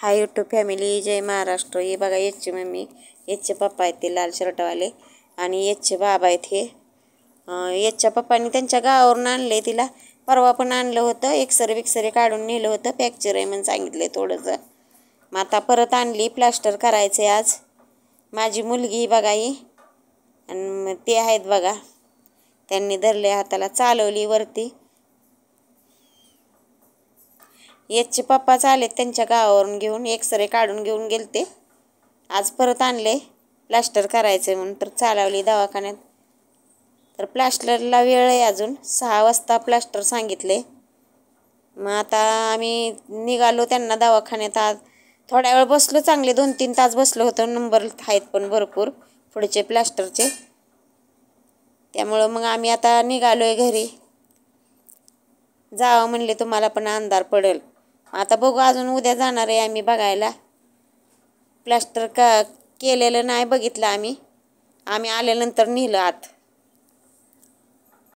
high to family जय महाराष्ट्र हे बघा याची मम्मी याचे पप्पा आहेत ते लाल शर्टवाले आणि याचे बाबा आहेत हे याच्या पप्पानी त्यांच्या गावावरून आणले तिला परवा पण आणलं होतं एक्सरे विक्सरे काढून नेलं होतं फ्रॅक्चर आहे म्हणून सांगितलं आहे थोडंसं मग आता परत आणली प्लास्टर करायचं आहे आज माझी मुलगी बघा ही आणि ते आहेत बघा त्यांनी धरले हाताला चालवली वरती याचे पप्पा चालेत त्यांच्या गावावरून घेऊन एक्सरे काढून घेऊन गेले ते आज परत आणले प्लास्टर करायचे म्हणून तर चालवली दवाखान्यात तर प्लास्टरला वेळ आहे अजून सहा वाजता प्लास्टर सांगितले मग आता आम्ही निघालो त्यांना दवाखान्यात आज थोड्या वेळ बसलो चांगले दोन तीन तास बसलो होतो नंबर आहेत पण भरपूर पुढचे प्लास्टरचे त्यामुळं मग आम्ही आता निघालो आहे घरी जावं म्हणले तुम्हाला पण अंधार पडेल आता बघू अजून उद्या जाणार आहे आम्ही बघायला प्लास्टर का केलेलं नाही बघितलं आम्ही आम्ही आल्यानंतर नेलं आत